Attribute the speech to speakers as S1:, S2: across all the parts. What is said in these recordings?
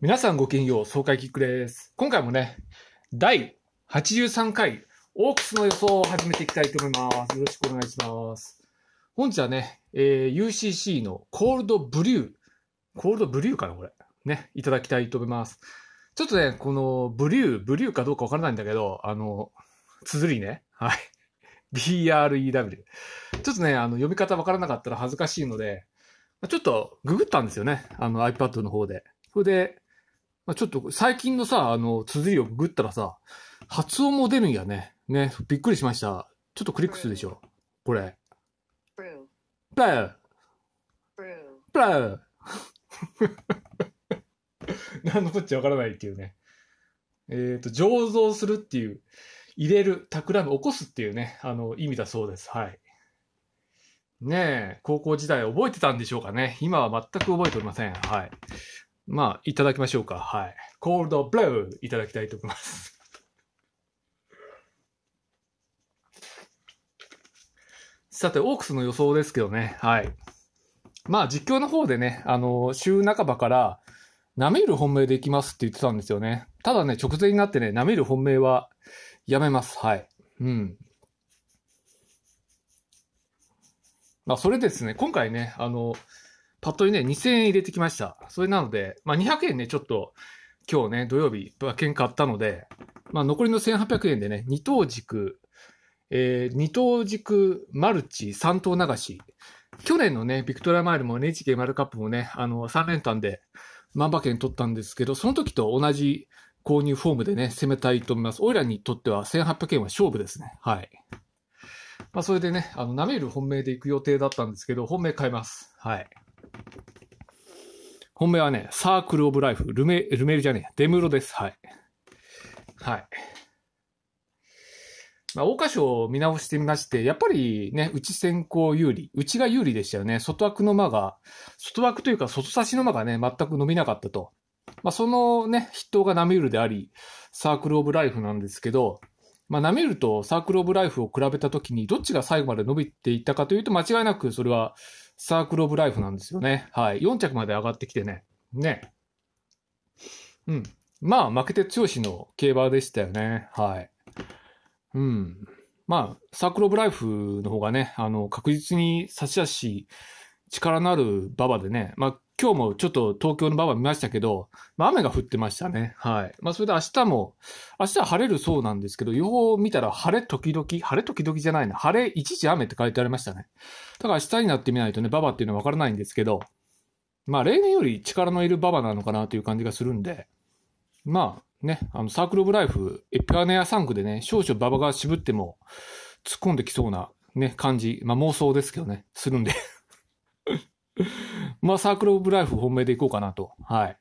S1: 皆さんごきげんよう、総会キックです。今回もね、第83回オークスの予想を始めていきたいと思います。よろしくお願いします。本日はね、えー、UCC のコールドブリュー、コールドブリューかなこれ。ね、いただきたいと思います。ちょっとね、このブリュー、ブリューかどうかわからないんだけど、あの、綴りね。はい。BREW。ちょっとね、あの、読み方わからなかったら恥ずかしいので、ちょっとググったんですよね。あの iPad の方で。それで、まあ、ちょっと最近のさ、あの、綴りをググったらさ、発音も出るんやね。ね、びっくりしました。ちょっとクリックするでしょ。これ。ルー。ルー。ルー。何のこっちゃわからないっていうね。えっ、ー、と、醸造するっていう、入れる、企む、起こすっていうね、あの、意味だそうです。はい。ねえ、高校時代覚えてたんでしょうかね。今は全く覚えておりません。はい。まあ、いただきましょうか。はい。コールドブルーいただきたいと思います。さて、オークスの予想ですけどね。はい。まあ、実況の方でね、あの、週半ばから、なめる本命でいきますって言ってたんですよね。ただね、直前になってね、なめる本命はやめます。はい。うん。まあ、それですね、今回ね、あの、パッとにね、2000円入れてきました。それなので、まあ、200円ね、ちょっと、今日ね、土曜日、馬券買ったので、まあ、残りの1800円でね、二等軸、えー、二等軸マルチ三等流し。去年のね、ビクトラマイルも NHK マルカップもね、あの、3連単で万馬券取ったんですけど、その時と同じ購入フォームでね、攻めたいと思います。オイラにとっては1800円は勝負ですね。はい。まあ、それでね、あの、舐める本命で行く予定だったんですけど、本命買います。はい。本名はね、サークルオブライフ。ルメ、ルメールじゃねえ。デムロです。はい。はい。まあ、大箇所を見直してみまして、やっぱりね、内先行有利。内が有利でしたよね。外枠の間が、外枠というか外差しの間がね、全く伸びなかったと。まあ、そのね、筆頭がナミュールであり、サークルオブライフなんですけど、まあ、ナミュールとサークルオブライフを比べたときに、どっちが最後まで伸びていったかというと、間違いなくそれは、サークルオブライフなんですよね。はい。4着まで上がってきてね。ね。うん。まあ、負けて強しの競馬でしたよね。はい。うん。まあ、サークルオブライフの方がね、あの、確実に差し足、力のある馬場でね、まあ、今日もちょっと東京の場は見ましたけど、まあ、雨が降ってましたね。はい。まあ、それで明日も、明日は晴れるそうなんですけど、予報を見たら晴れ時々、晴れ時々じゃないな、晴れ一時雨って書いてありましたね。だから明日になってみないとね、ババっていうのはわからないんですけど、まあ、例年より力のいるババなのかなという感じがするんで、まあ、ね、あの、サークルオブライフ、エピアネア3区でね、少々ババが渋っても、突っ込んできそうな、ね、感じ、まあ妄想ですけどね、するんでまあ、サークルオブライフ本命でいこうかなと。はい。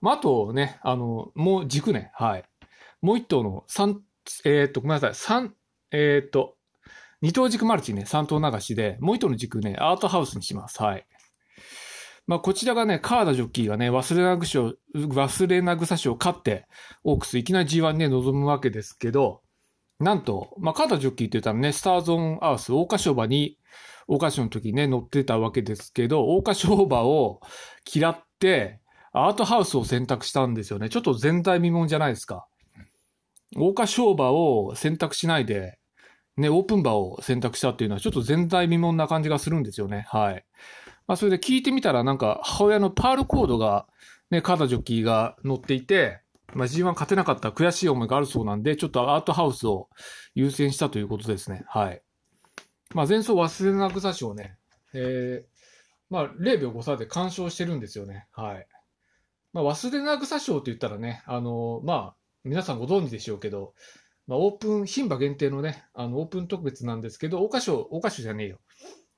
S1: まあ、あとね、あの、もう軸ね。はい。もう一頭の三、えー、っと、ごめんなさい。三、えー、っと、二頭軸マルチね、三頭流しで、もう一頭の軸ね、アートハウスにします。はい。まあ、こちらがね、カーダジョッキーがね、忘れなぐしを、忘れなぐさを勝って、オークスいきなり G1 ね、臨むわけですけど、なんと、まあ、カータジョッキーって言ったらね、スターズ・オン・アース、桜花賞場に、桜花賞の時ね、乗ってたわけですけど、桜花賞場を嫌って、アートハウスを選択したんですよね。ちょっと全体未聞じゃないですか。桜花賞場を選択しないで、ね、オープンバーを選択したっていうのは、ちょっと全体未聞な感じがするんですよね。はい。まあ、それで聞いてみたら、なんか、母親のパールコードが、ね、カータジョッキーが乗っていて、まあ、G1 勝てなかった悔しい思いがあるそうなんで、ちょっとアートハウスを優先したということですね。はい。まあ、前走忘れなく差しをね、えー、まあ、0秒5差で完勝してるんですよね。はい。まあ、忘れなく差賞って言ったらね、あのー、まあ、皆さんご存知でしょうけど、まあ、オープン、牝馬限定のね、あの、オープン特別なんですけど、桜花賞、桜花賞じゃねえよ。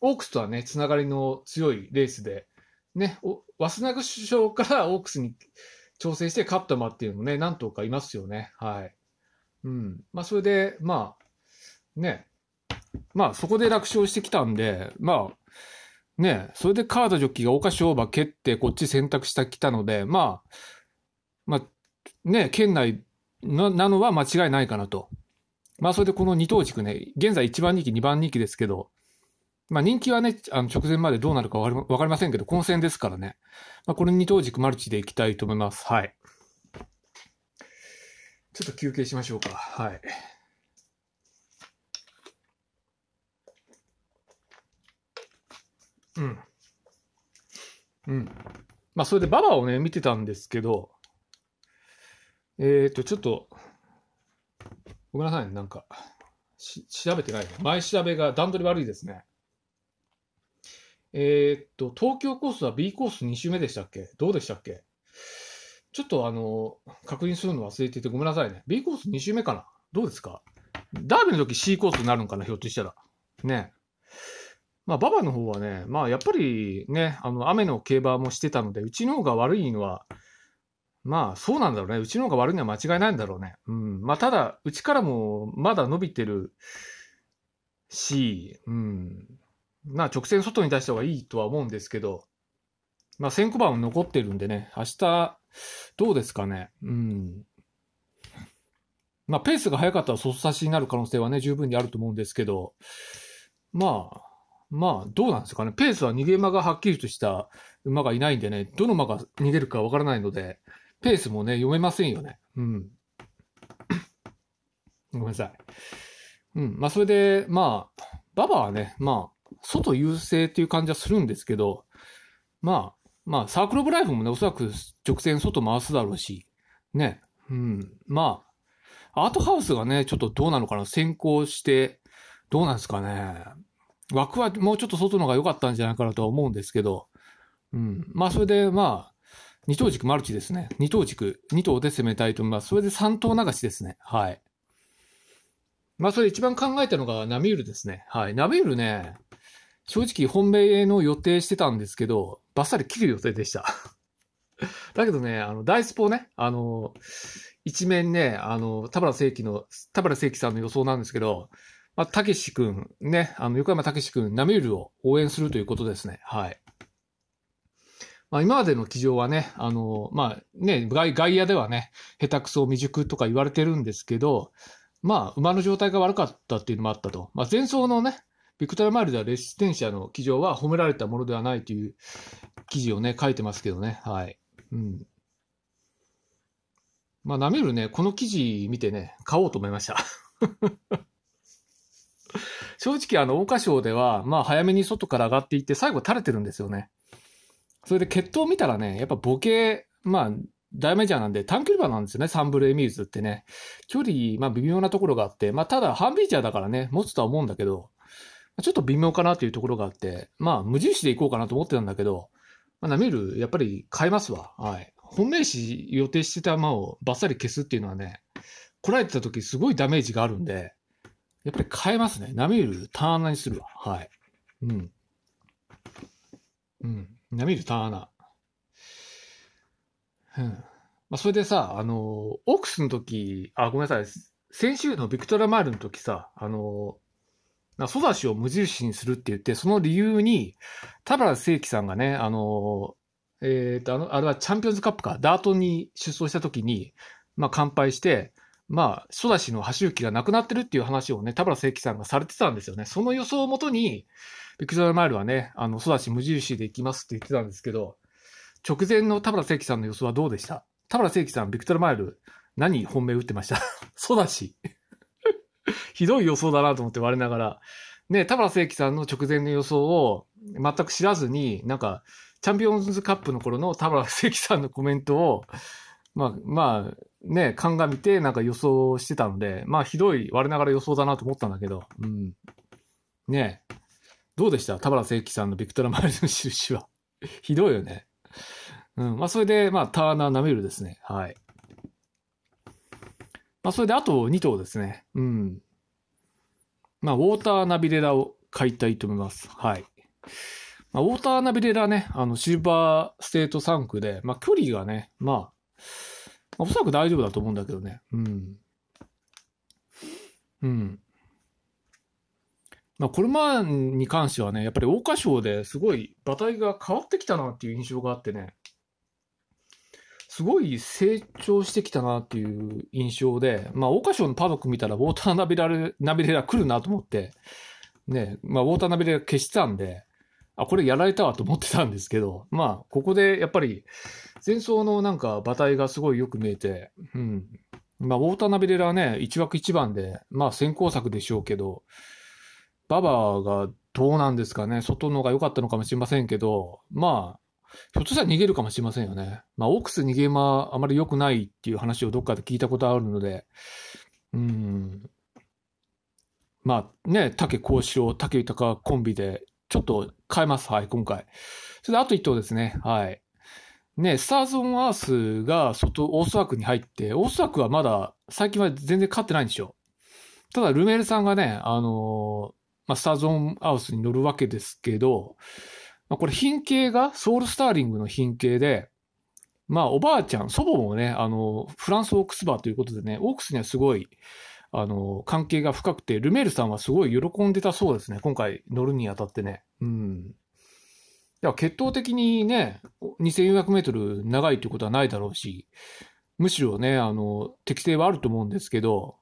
S1: オークスとはね、つながりの強いレースで、ね、お、早稲田賞からオークスに調整して勝った馬っていうのもね、何とかいますよね。はい。うん。まあ、それで、まあ、ね、まあ、そこで楽勝してきたんで、まあ、ね、それでカードジョッキーが桜花賞馬蹴って、こっち選択したきたので、まあ、まあ、ね、県内なのは間違いないかなと。まあ、それでこの二等軸ね、現在1番人気、2番人気ですけど、まあ、人気はね、あの直前までどうなるかわかりませんけど、混戦ですからね。まあ、これに当軸マルチでいきたいと思います。はい。ちょっと休憩しましょうか。はい。うん。うん。まあ、それでババをね、見てたんですけど、えっ、ー、と、ちょっと、ごめんなさいね、なんか、し調べてないね。前調べが段取り悪いですね。えー、っと、東京コースは B コース2周目でしたっけどうでしたっけちょっとあの、確認するの忘れててごめんなさいね。B コース2周目かなどうですかダービーの時 C コースになるのかなひょっとしたら。ね。まあ、馬場の方はね、まあ、やっぱりね、あの、雨の競馬もしてたので、うちの方が悪いのは、まあ、そうなんだろうね。うちの方が悪いのは間違いないんだろうね。うん。まあ、ただ、うちからもまだ伸びてるし、うん。まあ直線外に出した方がいいとは思うんですけど、まあ先行個番残ってるんでね、明日、どうですかね。うん。まあペースが速かったら外差しになる可能性はね、十分にあると思うんですけど、まあ、まあ、どうなんですかね。ペースは逃げ馬がはっきりとした馬がいないんでね、どの馬が逃げるかわからないので、ペースもね、読めませんよね。うん。ごめんなさい。うん。まあ、それで、まあ、ババはね、まあ、外優勢っていう感じはするんですけど、まあ、まあ、サークルオブライフもね、おそらく直線外回すだろうし、ね、うん、まあ、アートハウスがね、ちょっとどうなのかな、先行して、どうなんですかね。枠はもうちょっと外の方が良かったんじゃないかなとは思うんですけど、うん、まあ、それで、まあ、二等軸マルチですね。二等軸、二等で攻めたいと思います。それで三等流しですね。はい。まあ、それ一番考えたのがナミュールですね。はい。ナミュールね、正直本命の予定してたんですけど、バッサリ切る予定でした。だけどね、あの、ダイスポね、あの、一面ね、あの、田原正規の、田原正規さんの予想なんですけど、まあ、たけしくん、ね、あの、横山たけしくん、ナミュールを応援するということですね。はい。まあ、今までの騎乗はね、あの、まあ、ね、外、外野ではね、下手くそ未熟とか言われてるんですけど、まあ、馬の状態が悪かったっていうのもあったと。まあ、前走のね、ビクトル・マイルではレシステンシアの記乗は褒められたものではないという記事をね、書いてますけどね。はい。うん。まあ、なールね、この記事見てね、買おうと思いました。正直、あの、桜花賞では、まあ、早めに外から上がっていって、最後垂れてるんですよね。それで、決闘見たらね、やっぱボケ、まあ、大メジャーなんで短距離馬なんですよね、サンブル・エミューズってね。距離、まあ微妙なところがあって、まあただハンビーチャーだからね、持つとは思うんだけど、ちょっと微妙かなというところがあって、まあ、無印で行こうかなと思ってたんだけど、まあ、ナミール、やっぱり買えますわ。はい。本命紙予定してた馬をバッサリ消すっていうのはね、来られてた時すごいダメージがあるんで、やっぱり変えますね。ナミール、ターナにするわ。はい。うん。うん。ナミール、ターナ。うん。まあ、それでさ、あの、オークスの時、あ、ごめんなさい。先週のビクトラマイルの時さ、あの、ソダシを無印にするって言って、その理由に、田原聖輝さんがね、あの、えっ、ー、と、あの、あれはチャンピオンズカップか、ダートに出走した時に、まあ、乾杯して、まあ、ソダシの橋行きがなくなってるっていう話をね、田原聖輝さんがされてたんですよね。その予想をもとに、ビクトリアマイルはね、あの、ソダシ無印で行きますって言ってたんですけど、直前の田原聖輝さんの予想はどうでした田原聖輝さん、ビクトリアマイル、何本命打ってました ソダシ ひどい予想だなと思って我ながら。ね、田原聖輝さんの直前の予想を全く知らずに、なんか、チャンピオンズカップの頃の田原聖輝さんのコメントを、まあ、まあ、ね、鑑みてなんか予想してたので、まあ、ひどい我ながら予想だなと思ったんだけど、うん。ねどうでした田原聖輝さんのビクトラマイルの印は。ひどいよね。うん。まあ、それで、まあ、ターナーナミルですね。はい。まあ、それであと2頭ですね。うん。まあ、ウォーターナビレラを買いたいと思います。はい。まあ、ウォーターナビレラね、あの、シルバーステート3区で、まあ、距離がね、まあ、まあ、おそらく大丈夫だと思うんだけどね。うん。うん。まあ、これまに関してはね、やっぱり桜花賞ですごい馬体が変わってきたなっていう印象があってね。すごい成長してきたなっていう印象で、まあ、桜花賞のパドック見たら、ウォーターナビラルナビレラ来るなと思って、ね、まあ、ウォーターナビレラ消してたんで、あ、これやられたわと思ってたんですけど、まあ、ここでやっぱり、前走のなんか馬体がすごいよく見えて、うん。まあ、ウォーターナビレラはね、1枠1番で、まあ、先行策でしょうけど、ババアがどうなんですかね、外の方が良かったのかもしれませんけど、まあ、ひょっとしたら逃げるかもしれませんよね。まあ、オークス逃げ馬あまり良くないっていう話をどっかで聞いたことあるので、うん。まあね、竹幸四郎、竹豊コンビで、ちょっと変えます。はい、今回。それであと1頭ですね。はい。ね、スターズ・オン・アースが外、オース枠に入って、オース枠はまだ、最近は全然勝ってないんでしょ。う。ただ、ルメールさんがね、あのー、まあ、スターズ・オン・アースに乗るわけですけど、まあ、これ品形がソウルスターリングの品形で、まあおばあちゃん、祖母もね、あの、フランスオークスバーということでね、オークスにはすごい、あの、関係が深くて、ルメールさんはすごい喜んでたそうですね。今回乗るにあたってね。うん。いや、決闘的にね、2400メートル長いということはないだろうし、むしろね、あの、適性はあると思うんですけど、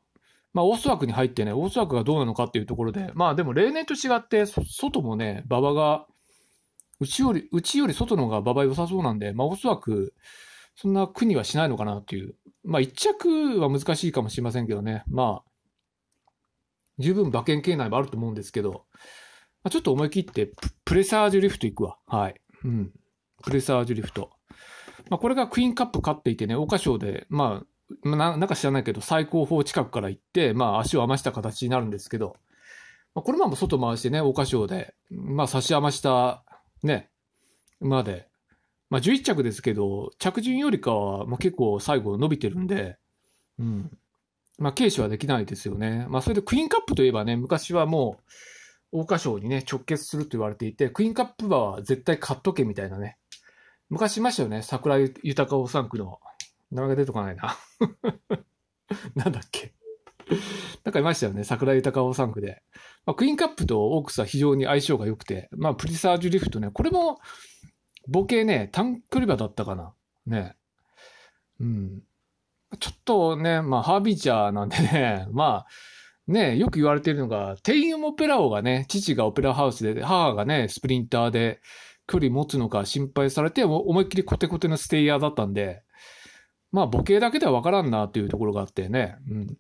S1: まあ、オース枠に入ってね、オース枠がどうなのかっていうところで、まあでも例年と違って、外もね、馬場がうちより、うちより外の方が馬場良さそうなんで、まあおそらく、そんな苦にはしないのかなという。まあ一着は難しいかもしれませんけどね。まあ、十分馬券系内もあると思うんですけど、まあ、ちょっと思い切ってプレサージュリフト行くわ。はい。うん。プレサージュリフト。まあこれがクイーンカップ勝っていてね、桜花賞で、まあ、ななんか知らないけど、最高峰近くから行って、まあ足を余した形になるんですけど、まあ、これまま外回してね、桜花賞で、まあ差し余したね、まで、まあ、11着ですけど、着順よりかは、まあ、結構最後伸びてるんで、うん。まあ、軽視はできないですよね。まあ、それでクイーンカップといえばね、昔はもう、桜花賞にね、直結すると言われていて、クイーンカップ馬は絶対買っとけみたいなね。昔いましたよね。桜豊夫3区の。名前が出てこないな なんだっけ。なんかいましたよね。桜井豊夫3区で。まあ、クイーンカップとオークスは非常に相性が良くて、まあ、プリサージュリフトね、これも、ボケね、短距離馬だったかな。ね。うん。ちょっとね、まあ、ハービーチャーなんでね、まあ、ね、よく言われているのが、テイウム・オペラ王がね、父がオペラハウスで、母がね、スプリンターで、距離持つのか心配されて、思いっきりコテコテのステイヤーだったんで、まあ、ボケだけではわからんなというところがあってね、うん。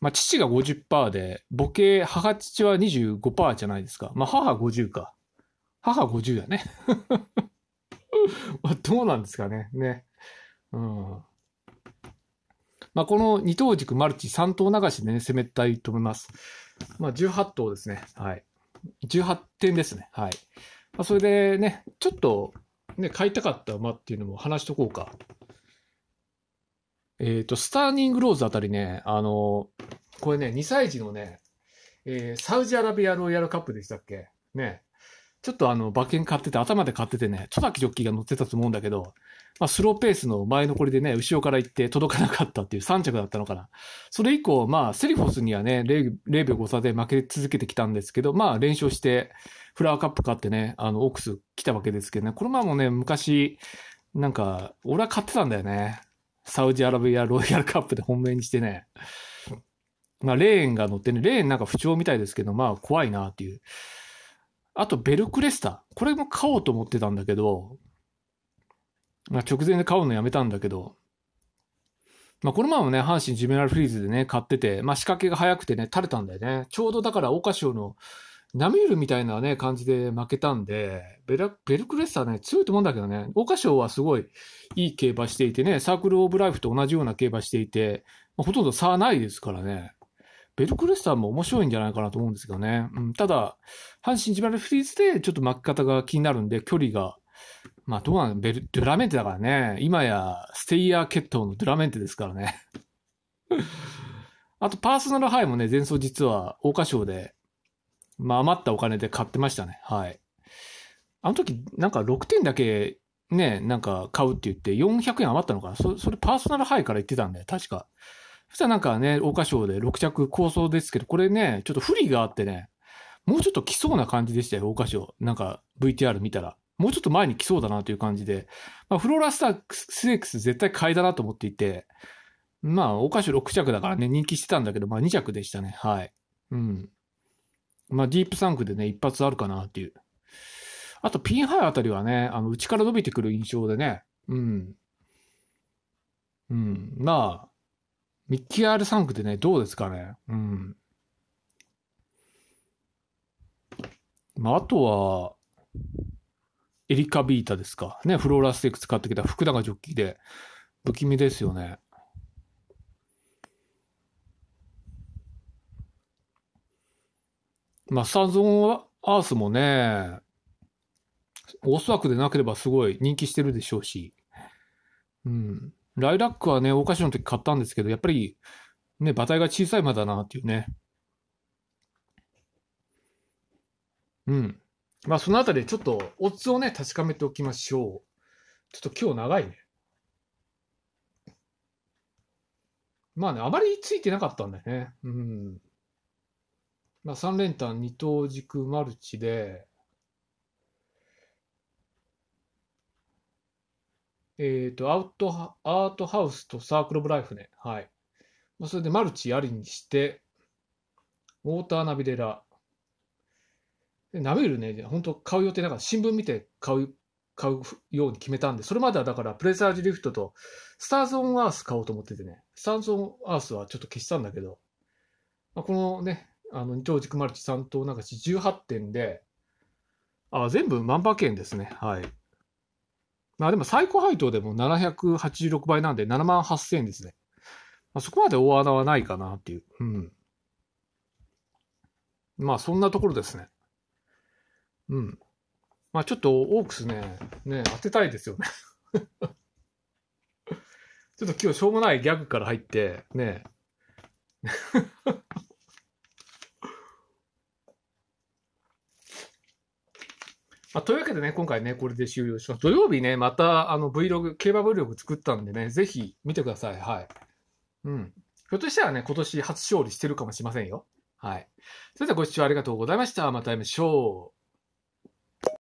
S1: まあ、父が50%で、母系、母父は25%じゃないですか。まあ、母50か。母50だね。まあ、どうなんですかね。ね。うん。まあ、この二等軸マルチ三等流しでね、攻めたいと思います。まあ、18等ですね。はい。18点ですね。はい。まあ、それでね、ちょっと、ね、買いたかった馬っていうのも話しとこうか。えっ、ー、と、スターニングローズあたりね、あのー、これね、2歳児のね、えー、サウジアラビアロイヤルカップでしたっけね。ちょっとあの、馬券買ってて、頭で買っててね、戸キジョッキーが乗ってたと思うんだけど、まあ、スローペースの前残りでね、後ろから行って届かなかったっていう3着だったのかな。それ以降、まあ、セリフォスにはね0、0秒5差で負け続けてきたんですけど、まあ、連勝して、フラワーカップ買ってね、あの、オークス来たわけですけどね、この前もね、昔、なんか、俺は買ってたんだよね。サウジアラビアロイヤルカップで本命にしてね、まあ、レーンが乗ってね、レーンなんか不調みたいですけど、まあ、怖いなっていう。あと、ベルクレスタ。これも買おうと思ってたんだけど、まあ、直前で買うのやめたんだけど、まあ、この前もね、阪神ジュメラルフリーズでね、買ってて、まあ、仕掛けが早くてね、垂れたんだよね。ちょうどだから、オカシオの、ナミュールみたいなね、感じで負けたんで、ベラ、ベルクレスターね、強いと思うんだけどね、桜花賞はすごいいい競馬していてね、サークルオブライフと同じような競馬していて、まあ、ほとんど差はないですからね、ベルクレスターも面白いんじゃないかなと思うんですけどね。うん、ただ、阪神自慢のフリーズでちょっと巻き方が気になるんで、距離が、まあどうなのベル、ドラメンテだからね、今やステイヤー決闘のドラメンテですからね。あと、パーソナルハイもね、前走実は桜花賞で、まあ余ったお金で買ってましたね。はい。あの時、なんか6点だけね、なんか買うって言って400円余ったのかなそそれパーソナルハイから言ってたんで、確か。そしたらなんかね、桜花賞で6着構想ですけど、これね、ちょっと不利があってね、もうちょっと来そうな感じでしたよ、桜花賞。なんか VTR 見たら。もうちょっと前に来そうだなという感じで、まあ、フローラスタースックス絶対買いだなと思っていて、まあ、大花賞6着だからね、人気してたんだけど、まあ2着でしたね。はい。うん。まあ、ディープサンクでね、一発あるかなっていう。あと、ピンハイあたりはね、あの、内から伸びてくる印象でね、うん。うん。まあ、ミッキー r ンクでね、どうですかね。うん。まあ、あとは、エリカビータですか。ね、フローラステーク使ってきた福永ジョッキーで、不気味ですよね。まあ、サオンアースもね、オーらくでなければすごい人気してるでしょうし。うん。ライラックはね、お菓子の時買ったんですけど、やっぱり、ね、馬体が小さいまだなっていうね。うん。まあ、そのあたりちょっと、オッズをね、確かめておきましょう。ちょっと今日長いね。まあね、あまりついてなかったんだよね。うん。まあ、3連単二等軸マルチで、えっ、ー、と、アウト、アートハウスとサークル・オブ・ライフね。はい。まあ、それでマルチありにして、ウォーターナビレラ。ナビルね、本当買う予定だから新聞見て買う、買うように決めたんで、それまではだからプレサージリフトとスターズ・オン・アース買おうと思っててね、スターズ・オン・アースはちょっと消したんだけど、まあ、このね、あの、超軸マルチ3等流し18点で、あ、全部万馬券ですね。はい。まあでも最高配当でも786倍なんで7万8000円ですね。まあ、そこまで大穴はないかなっていう。うん。まあそんなところですね。うん。まあちょっとオークスね、ね、当てたいですよね ちょっと今日しょうもないギャグから入って、ね。まあ、というわけでね、今回ね、これで終了します。土曜日ね、またあの Vlog、競馬 Vlog 作ったんでね、ぜひ見てください。はい。うん。ひょっとしたらね、今年初勝利してるかもしれませんよ。はい。それではご視聴ありがとうございました。また会いましょう。